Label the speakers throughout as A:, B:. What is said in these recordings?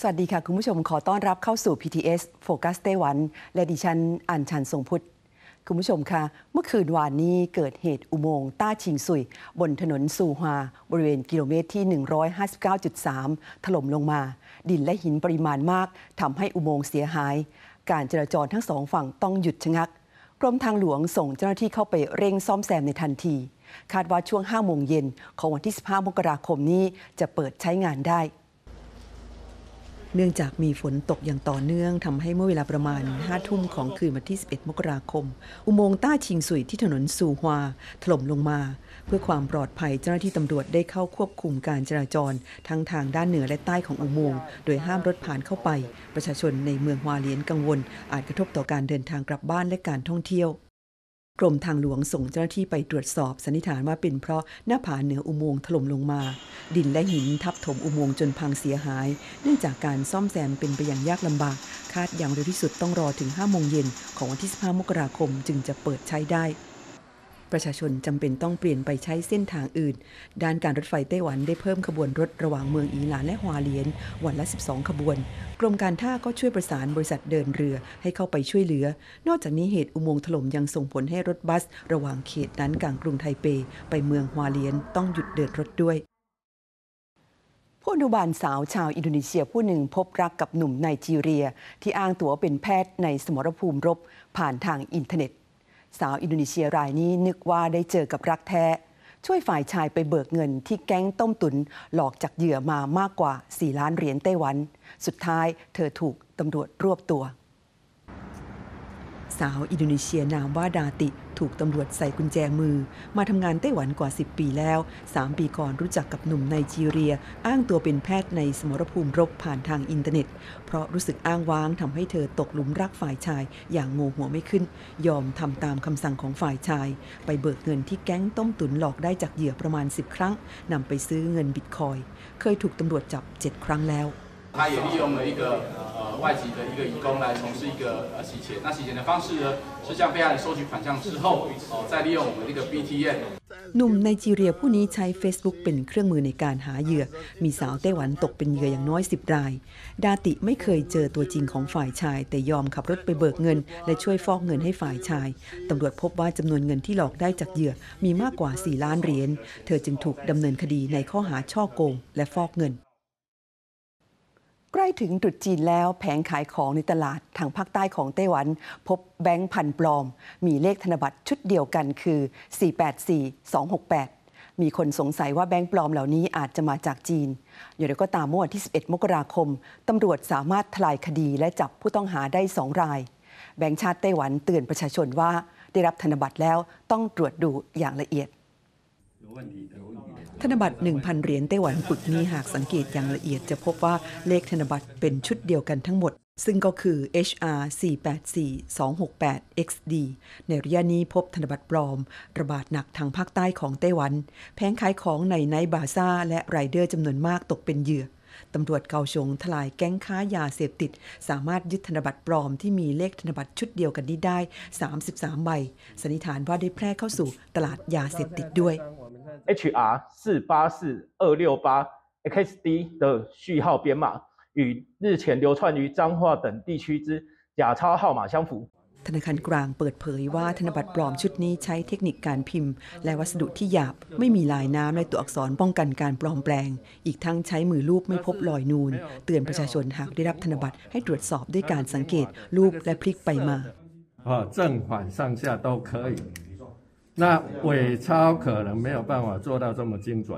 A: สวัสดีค่ะ คุณผู้ชม ขอต้อนรับเข้าสู่ PTS โฟกัสไต้หวันและดิฉันอัญชันทรงพุทธคุณผู้ชมคะเมื่อคืนวานนี้เกิดเหตุอุโมงค์ต้าชิงซุย บนถนนซูฮวา บริเวณกิโลเมตรที่ 159.3 ถล่มลงมา ดินและหินปริมาณมากทำให้อุโมงค์เสียหาย การจราจรทั้งสองฝั่งต้องหยุดชะงัก กรมทางหลวงส่งเจ้าหน้าที่เข้าไปเร่งซ่อมแซมในทันที คาดว่าช่วง5โมงเย็นของวันที่15มกราคมนี้จะเปิดใช้งานได้เนื่องจากมีฝนตกอย่างต่อเนื่อง ทำให้เมื่อเวลาประมาณ5ทุ่มของคืนวันที่ 11 มกราคม อุโมงค์ต้าชิงสุยที่ถนนสูฮวาถล่มลงมา เพื่อความปลอดภัยเจ้าหน้าที่ตำรวจได้เข้าควบคุมการจราจรทั้งทางด้านเหนือและใต้ของอุโมงค์โดยห้ามรถผ่านเข้าไป ประชาชนในเมืองฮวาเลียนกังวล อาจกระทบต่อการเดินทางกลับบ้านและการท่องเที่ยวกรมทางหลวงส่งเจ้าหน้าที่ไปตรวจสอบสันนิษฐานว่าเป็นเพราะหน้าผาเหนืออุโมงค์ถล่มลงมาดินและหินทับถมอุโมงค์จนพังเสียหาย เนื่องจากการซ่อมแซมเป็นไปอย่างยากลำบาก คาดอย่างเร็วที่สุดต้องรอถึง5โมงเย็นของวันที่15มกราคมจึงจะเปิดใช้ได้ ประชาชนจำเป็นต้องเปลี่ยนไปใช้เส้นทางอื่น ด้านการรถไฟไต้หวันได้เพิ่มขบวนรถระหว่างเมืองอีหลานและฮวาเลียน วันละ 12 ขบวน กรมการท่าก็ช่วยประสานบริษัทเดินเรือให้เข้าไปช่วยเหลือ นอกจากนี้เหตุอุโมงค์ถล่มยังส่งผลให้รถบัส ระหว่างเขตนั้นกลางกรุงไทเป ไปเมืองฮวาเลียนต้องหยุดเดินรถด้วยผู้อนุบาลสาวชาวอินโดนีเซียผู้หนึ่งพบรักกับหนุ่มไนจีเรียที่อ้างตัวเป็นแพทย์ในสมรภูมิรบผ่านทางอินเทอร์เน็ต สาวอินโดนีเซียรายนี้นึกว่าได้เจอกับรักแท้ ช่วยฝ่ายชายไปเบิกเงินที่แก๊งต้มตุนหลอกจากเหยื่อมามากกว่า 4 ล้านเหรียญไต้หวัน สุดท้ายเธอถูกตำรวจรวบตัว สาวอินโดนีเซียนามว่าดาติถูกตำรวจใส่กุญแจมือ มาทำงานไต้หวันกว่า 10 ปีแล้ว 3 ปีก่อนรู้จักกับหนุ่มไนจีเรีย อ้างตัวเป็นแพทย์ในสมรภูมิรบผ่านทางอินเทอร์เน็ต เพราะรู้สึกอ้างว้างทำให้เธอตกหลุมรักฝ่ายชายอย่างงงหัวไม่ขึ้น ยอมทำตามคำสั่งของฝ่ายชาย ไปเบิกเงินที่แก๊งต้มตุนหลอกได้จากเหยื่อประมาณ 10 ครั้งนำไปซื้อเงินบิตคอย เคยถูกตำรวจจับ7ครั้งแล้ว他也利用了一个外籍的一个移工来从事一个呃洗钱。那洗钱的方式呢，是向被害人收取款项之后，哦、再利用我们这个 BTN。หนุ่มไนจีเรียผู้นี้ใช้ Facebook เป็นเครื่องมือในการหาเหยื่อมีสาวไต้หวันตกเป็นเหยื่ออย่างน้อย10รายดาติไม่เคยเจอตัวจริงของฝ่ายชายแต่ยอมขับรถไปเบิกเงินและช่วยฟอกเงินให้ฝ่ายชาย ตำรวจพบว่าจำนวนเงินที่หลอกได้จากเหยื่อมีมากกว่า 4 ล้านเหรียญเธอจึงถูกดำเนินคดีในข้อหาช่อโกงและฟอกเงินใกล้ถึงตรุษจีนแล้วแผงขายของในตลาดทางภาคใต้ของไต้หวัน พบแบงค์พันปลอม มีเลขธนบัตรชุดเดียวกันคือ 484268 มีคนสงสัยว่าแบงค์ปลอมเหล่านี้อาจจะมาจากจีน อย่างไรก็ตามเมื่อวันที่ 11 มกราคม ตำรวจสามารถทลายคดีและจับผู้ต้องหาได้2ราย แบงค์ชาติไต้หวันเตือนประชาชนว่า ได้รับธนบัตรแล้วต้องตรวจดูอย่างละเอียดธนบัตร 1,000 เหรียญไต้หวันปึกนี้หากสังเกตอย่างละเอียดจะพบว่าเลขธนบัตรเป็นชุดเดียวกันทั้งหมด ซึ่งก็คือ HR 484268 XD ในระยะนี้พบธนบัตรปลอม ระบาดหนักทางภาคใต้ของไต้หวันแผงขายของในไนบาซ่า และไรเดอร์จำนวนมากตกเป็นเหยื่อ ตำรวจเกาชงทลายแก๊งค้ายาเสพติด สามารถยึดธนบัตรปลอมที่มีเลขธนบัตรชุดเดียวกันนี้ได้ 33 ใบสันนิษฐานว่าได้แพร่เข้าสู่ตลาดยาเสพติดด้วย HR 四八四二六八 XD 的序号编码与日前流窜于彰化等地区之假钞号码相符。ธนาคารกลางเปิดเผยว่าธนบัตรปลอมชุดนี้ใช้เทคนิคการพิมพ์และวัสดุที่หยาบ ไม่มีลายน้ำในตัวอักษรป้องกันการปลอมแปลง อีกทั้งใช้มือลูบไม่พบรอยนูน เตือนประชาชนหากได้รับธนบัตรให้ตรวจสอบด้วยการสังเกตลูบและพลิกไปมาอ๋อ正反上下都可以那伪钞可能没有办法做到这么精准。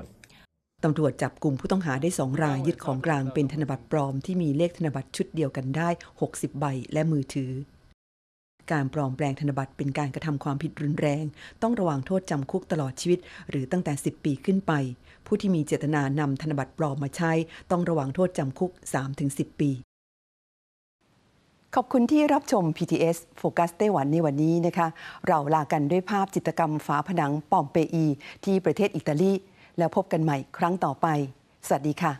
A: ตำรวจจับกลุ่มผู้ต้องหาได้สองรายยึดของกลางเป็นธนบัตรปลอม ที่มีเลขธนบัตรชุดเดียวกันได้ 60ใบและมือถือ การปลอมแปลงธนบัตรเป็นการกระทำความผิดรุนแรง ต้องระวังโทษจำคุกตลอดชีวิตหรือตั้งแต่ 10 ปีขึ้นไป ผู้ที่มีเจตนานำธนบัตรปลอมมาใช้ต้องระวังโทษจำคุก 3-10 ปีขอบคุณที่รับชม PTS โฟกัสไต้หวันในวันนี้นะคะ เราลากันด้วยภาพจิตรกรรมฝาผนังปอมเปอี ที่ประเทศอิตาลีแล้วพบกันใหม่ครั้งต่อไป สวัสดีค่ะ